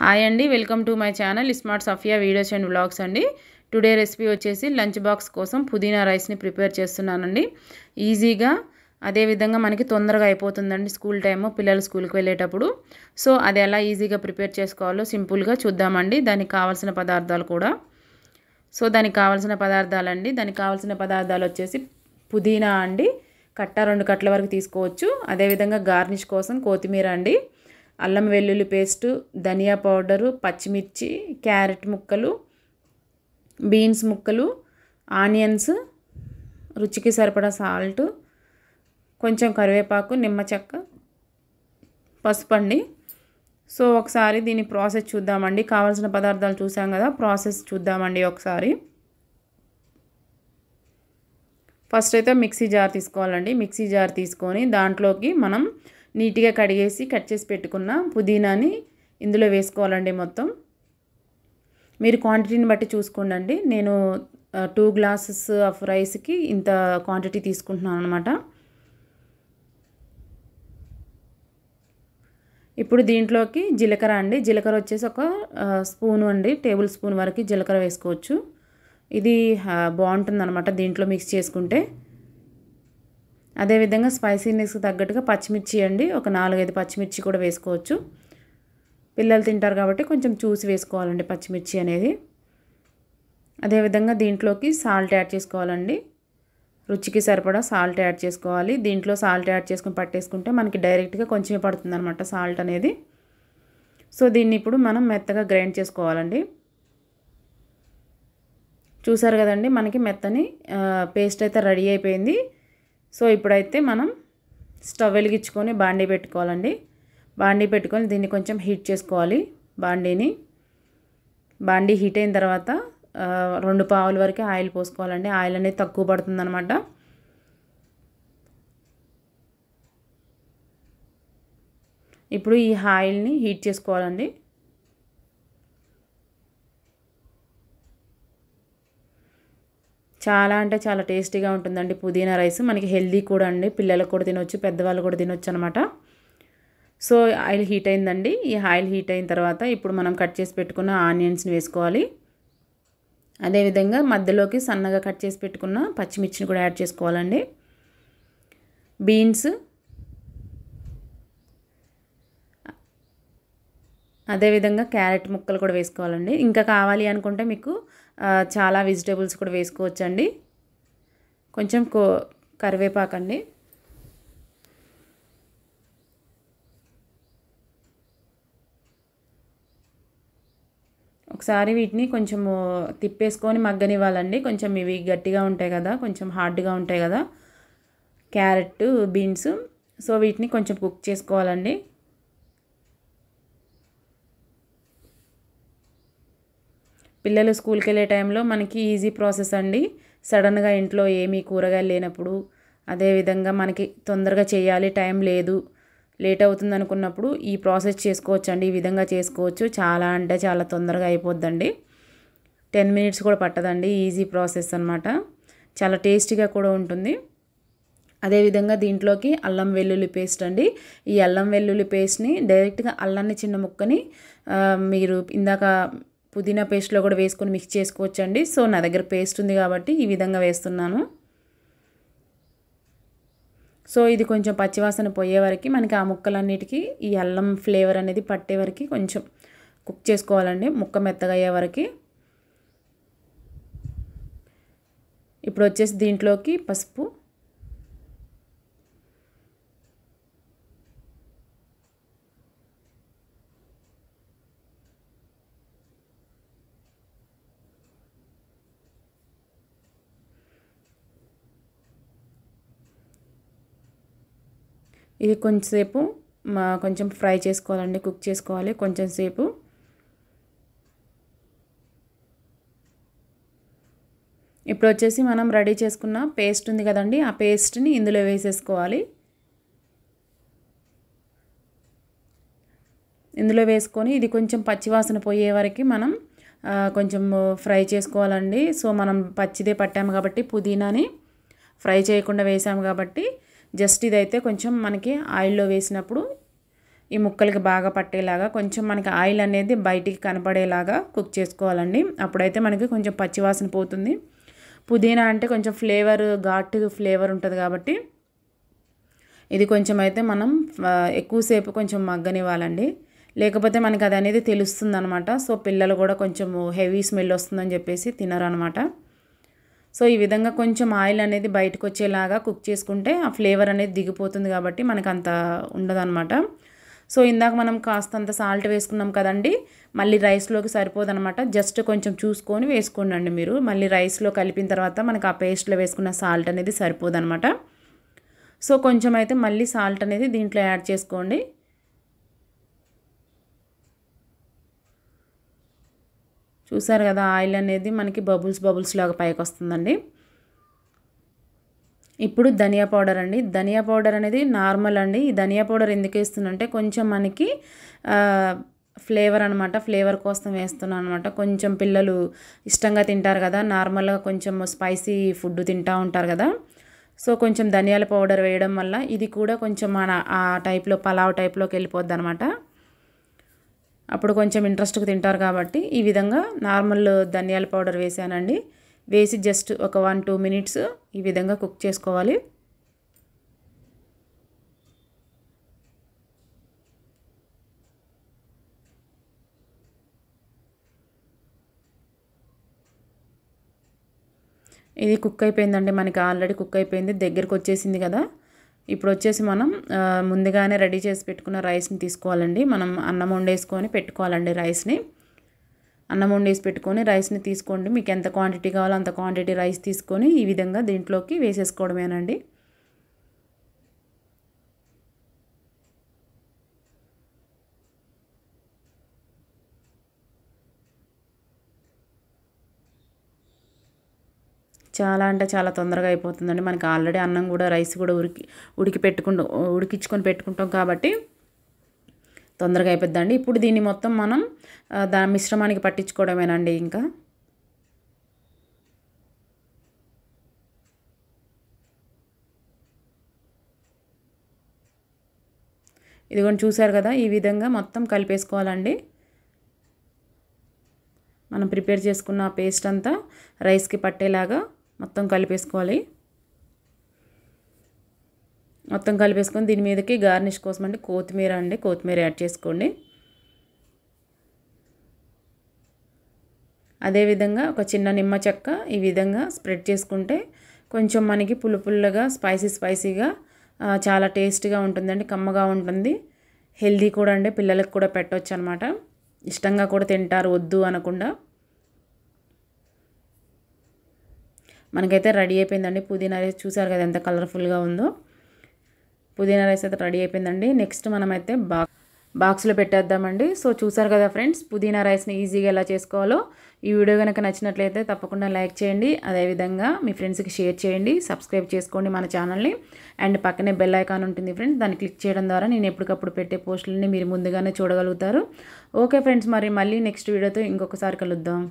hi అండి welcome to my channel smart Safiya videos and vlogs అండి today recipe వచ్చేసి lunch box కోసం పుదీనా రైస్ని ప్రిపేర్ చేస్తున్నానండి ఈజీగా అదేవిధంగా మనకి తొందరగా అయిపోతుందండి స్కూల్ టైము పిల్లలు స్కూల్కి వెళ్ళేటప్పుడు సో అది ఎలా ఈజీగా ప్రిపేర్ చేసుకోవాలో సింపుల్గా చూద్దామండి దానికి కావాల్సిన పదార్థాలు కూడా సో దానికి కావాల్సిన పదార్థాలు అండి దానికి కావాల్సిన పదార్థాలు వచ్చేసి పుదీనా అండి కట్ట రెండు కట్ల వరకు తీసుకోవచ్చు అదేవిధంగా గార్నిష్ కోసం కొత్తిమీర అండి అల్లం వెల్లుల్లి పేస్టు ధనియా పౌడరు పచ్చిమిర్చి క్యారెట్ ముక్కలు బీన్స్ ముక్కలు ఆనియన్స్ రుచికి సరిపడా సాల్ట్ కొంచెం కరివేపాకు నిమ్మ చెక్క పసుపు అండి సో ఒకసారి దీని ప్రాసెస్ చూద్దామండి కావాల్సిన పదార్థాలు చూసాం కదా ప్రాసెస్ చూద్దామండి ఒకసారి ఫస్ట్ అయితే మిక్సీ జార్ తీసుకోవాలండి మిక్సీ జార్ తీసుకొని దాంట్లోకి మనం నీట్గా కడిగేసి కట్ చేసి పెట్టుకున్న పుదీనాని ఇందులో వేసుకోవాలండి మొత్తం మీరు క్వాంటిటీని బట్టి చూసుకోండి నేను టూ గ్లాసెస్ ఆఫ్ రైస్కి ఇంత క్వాంటిటీ తీసుకుంటున్నాను అనమాట ఇప్పుడు దీంట్లోకి జీలకర్ర అండి జీలకర్ర వచ్చేసి ఒక స్పూన్ అండి టేబుల్ స్పూన్ వరకు జీలకర్ర వేసుకోవచ్చు ఇది బాగుంటుంది అనమాట దీంట్లో మిక్స్ చేసుకుంటే అదేవిధంగా స్పైసీనెస్కి తగ్గట్టుగా పచ్చిమిర్చి అండి ఒక నాలుగైదు పచ్చిమిర్చి కూడా వేసుకోవచ్చు పిల్లలు తింటారు కాబట్టి కొంచెం చూసి వేసుకోవాలండి పచ్చిమిర్చి అనేది అదేవిధంగా దీంట్లోకి సాల్ట్ యాడ్ చేసుకోవాలండి రుచికి సరిపడా సాల్ట్ యాడ్ చేసుకోవాలి దీంట్లో సాల్ట్ యాడ్ చేసుకుని పట్టేసుకుంటే మనకి డైరెక్ట్గా కొంచెమే పడుతుంది అనమాట సాల్ట్ అనేది సో దీన్ని ఇప్పుడు మనం మెత్తగా గ్రైండ్ చేసుకోవాలండి చూసారు కదండి మనకి మెత్తని పేస్ట్ అయితే రెడీ అయిపోయింది సో ఇప్పుడైతే మనం స్టవ్ వెలిగించుకొని బాండీ పెట్టుకోవాలండి బాండీ పెట్టుకొని దీన్ని కొంచెం హీట్ చేసుకోవాలి బాండీని బాండీ హీట్ అయిన తర్వాత రెండు పావుల వరకు ఆయిల్ పోసుకోవాలండి ఆయిల్ అనేది తక్కువ పడుతుందనమాట ఇప్పుడు ఈ ఆయిల్ని హీట్ చేసుకోవాలండి చాలా అంటే చాలా టేస్టీగా ఉంటుందండి పుదీనా రైస్ మనకి హెల్దీ కూడా అండి పిల్లలకు కూడా తినొచ్చు పెద్దవాళ్ళు కూడా తినొచ్చు అనమాట సో ఆయిల్ హీట్ అయిందండి ఈ ఆయిల్ హీట్ అయిన తర్వాత ఇప్పుడు మనం కట్ చేసి పెట్టుకున్న ఆనియన్స్ని వేసుకోవాలి అదేవిధంగా మధ్యలోకి సన్నగా కట్ చేసి పెట్టుకున్న పచ్చిమిర్చిని కూడా యాడ్ చేసుకోవాలండి బీన్స్ అదేవిధంగా క్యారెట్ ముక్కలు కూడా వేసుకోవాలండి ఇంకా కావాలి అనుకుంటే మీకు చాలా వెజిటేబుల్స్ కూడా వేసుకోవచ్చండి కొంచెం కో కరివేపాకండి ఒకసారి వీటిని కొంచెము తిప్పేసుకొని మగ్గనివ్వాలండి కొంచెం ఇవి గట్టిగా ఉంటాయి కదా కొంచెం హార్డ్గా ఉంటాయి కదా క్యారెట్ బీన్స్ సో వీటిని కొంచెం కుక్ చేసుకోవాలండి పిల్లలు స్కూల్కి వెళ్ళే టైంలో మనకి ఈజీ ప్రాసెస్ అండి సడన్గా ఇంట్లో ఏమీ కూరగాయలు లేనప్పుడు అదేవిధంగా మనకి తొందరగా చేయాలి టైం లేదు లేట్ అవుతుంది అనుకున్నప్పుడు ఈ ప్రాసెస్ చేసుకోవచ్చు అండి ఈ విధంగా చేసుకోవచ్చు చాలా అంటే చాలా తొందరగా అయిపోద్దండి టెన్ మినిట్స్ కూడా పట్టదండి ఈజీ ప్రాసెస్ అనమాట చాలా టేస్టీగా కూడా ఉంటుంది అదేవిధంగా దీంట్లోకి అల్లం వెల్లుల్లి పేస్ట్ అండి ఈ అల్లం వెల్లుల్లి పేస్ట్ని డైరెక్ట్గా అల్లాన్ని చిన్న ముక్కని మీరు ఇందాక పుదీనా పేస్ట్లో కూడా వేసుకొని మిక్స్ చేసుకోవచ్చండి సో నా దగ్గర పేస్ట్ ఉంది కాబట్టి ఈ విధంగా వేస్తున్నాను సో ఇది కొంచెం పచ్చివాసన పోయేవరకు మనకి ఆ ముక్కలన్నిటికీ ఈ అల్లం ఫ్లేవర్ అనేది పట్టే కొంచెం కుక్ చేసుకోవాలండి ముక్క మెత్తగా అయ్యే వరకు ఇప్పుడు వచ్చేసి దీంట్లోకి పసుపు ఇది కొంచెంసేపు మా కొంచెం ఫ్రై చేసుకోవాలండి కుక్ చేసుకోవాలి కొంచెం సేపు ఇప్పుడు వచ్చేసి మనం రెడీ చేసుకున్న పేస్ట్ ఉంది కదండి ఆ పేస్ట్ని ఇందులో వేసేసుకోవాలి ఇందులో వేసుకొని ఇది కొంచెం పచ్చివాసన పోయే వరకు మనం కొంచెం ఫ్రై చేసుకోవాలండి సో మనం పచ్చిదే పట్టాము కాబట్టి పుదీనాని ఫ్రై చేయకుండా వేసాము కాబట్టి జస్ట్ ఇదైతే కొంచెం మనకి ఆయిల్లో వేసినప్పుడు ఈ ముక్కలకి బాగా పట్టేలాగా కొంచెం మనకి ఆయిల్ అనేది బయటికి కనపడేలాగా కుక్ చేసుకోవాలండి అప్పుడైతే మనకి కొంచెం పచ్చివాసన పోతుంది పుదీనా అంటే కొంచెం ఫ్లేవర్ ఘాటు ఫ్లేవర్ ఉంటుంది కాబట్టి ఇది కొంచెం అయితే మనం ఎక్కువసేపు కొంచెం మగ్గనివ్వాలండి లేకపోతే మనకి అది అనేది తెలుస్తుంది అనమాట సో పిల్లలు కూడా కొంచెం హెవీ స్మెల్ వస్తుందని చెప్పేసి తినరు అనమాట సో ఈ విధంగా కొంచెం ఆయిల్ అనేది బయటకు వచ్చేలాగా కుక్ చేసుకుంటే ఆ ఫ్లేవర్ అనేది దిగిపోతుంది కాబట్టి మనకు అంత ఉండదన్నమాట సో ఇందాక మనం కాస్తంత సాల్ట్ వేసుకున్నాం కదండి మళ్ళీ రైస్లోకి అనమాట జస్ట్ కొంచెం చూసుకొని వేసుకోండి మీరు మళ్ళీ రైస్లో కలిపిన తర్వాత మనకు ఆ పేస్ట్లో వేసుకున్న సాల్ట్ అనేది సరిపోదనమాట సో కొంచెం అయితే మళ్ళీ సాల్ట్ అనేది దీంట్లో యాడ్ చేసుకోండి చూసారు కదా ఆయిల్ అనేది మనకి బబుల్స్ బబుల్స్ లాగా పైకి వస్తుందండి ఇప్పుడు ధనియా పౌడర్ అండి ధనియా పౌడర్ అనేది నార్మల్ అండి ఈ ధనియా పౌడర్ ఎందుకు వేస్తుందంటే కొంచెం మనకి ఫ్లేవర్ అనమాట ఫ్లేవర్ కోసం వేస్తున్నాను అనమాట కొంచెం పిల్లలు ఇష్టంగా తింటారు కదా నార్మల్గా కొంచెం స్పైసీ ఫుడ్ తింటూ ఉంటారు కదా సో కొంచెం ధనియాల పౌడర్ వేయడం వల్ల ఇది కూడా కొంచెం మన ఆ టైప్లో పలావ్ టైప్లోకి వెళ్ళిపోద్ది అనమాట అప్పుడు కొంచెం ఇంట్రెస్ట్గా తింటారు కాబట్టి ఈ విధంగా నార్మల్ ధనియాల పౌడర్ వేసానండి వేసి జస్ట్ ఒక వన్ టూ మినిట్స్ ఈ విధంగా కుక్ చేసుకోవాలి ఇది కుక్ అయిపోయిందండి మనకి ఆల్రెడీ కుక్ అయిపోయింది దగ్గరకు వచ్చేసింది కదా ఇప్పుడు వచ్చేసి మనం ముందుగానే రెడీ చేసి పెట్టుకున్న రైస్ని తీసుకోవాలండి మనం అన్నం వండేసుకొని పెట్టుకోవాలండి రైస్ని అన్నం వండేసి పెట్టుకొని రైస్ని తీసుకోండి మీకు ఎంత క్వాంటిటీ కావాలో అంత క్వాంటిటీ రైస్ తీసుకొని ఈ విధంగా దీంట్లోకి వేసేసుకోవడమేనండి చాలా అంటే చాలా తొందరగా అయిపోతుందండి మనకి ఆల్రెడీ అన్నం కూడా రైస్ కూడా ఉడికి ఉడికి పెట్టుకుంటాం ఉడికించుకొని పెట్టుకుంటాం కాబట్టి తొందరగా అయిపోద్దండి ఇప్పుడు దీన్ని మొత్తం మనం దాని మిశ్రమానికి పట్టించుకోవడమేనండి ఇంకా ఇదిగోండి చూసారు కదా ఈ విధంగా మొత్తం కలిపేసుకోవాలండి మనం ప్రిపేర్ చేసుకున్న పేస్ట్ అంతా రైస్కి పట్టేలాగా మొత్తం కలిపేసుకోవాలి మొత్తం కలిపేసుకొని దీని మీదకి గార్నిష్ కోసం అండి కొత్తిమీర అండి కొత్తిమీర యాడ్ చేసుకోండి అదేవిధంగా ఒక చిన్న నిమ్మ చెక్క ఈ విధంగా స్ప్రెడ్ చేసుకుంటే కొంచెం మనకి పులు స్పైసీ స్పైసీగా చాలా టేస్ట్గా ఉంటుందండి కమ్మగా ఉంటుంది హెల్దీ కూడా అండి పిల్లలకు కూడా పెట్టవచ్చు అనమాట ఇష్టంగా కూడా తింటారు వద్దు అనకుండా మనకైతే రెడీ అయిపోయిందండి పుదీనా రైస్ చూసారు కదా ఎంత కలర్ఫుల్గా ఉందో పుదీనా రైస్ అయితే రెడీ అయిపోయిందండి నెక్స్ట్ మనమైతే బా బాక్స్లో పెట్టేద్దామండి సో చూసారు కదా ఫ్రెండ్స్ పుదీనా రైస్ని ఈజీగా ఎలా చేసుకోవాలో ఈ వీడియో కనుక నచ్చినట్లయితే తప్పకుండా లైక్ చేయండి అదేవిధంగా మీ ఫ్రెండ్స్కి షేర్ చేయండి సబ్స్క్రైబ్ చేసుకోండి మన ఛానల్ని అండ్ పక్కనే బెల్ ఐకాన్ ఉంటుంది ఫ్రెండ్స్ దాన్ని క్లిక్ చేయడం ద్వారా నేను ఎప్పటికప్పుడు పెట్టే పోస్టులని మీరు ముందుగానే చూడగలుగుతారు ఓకే ఫ్రెండ్స్ మరి మళ్ళీ నెక్స్ట్ వీడియోతో ఇంకొకసారి కలుద్దాం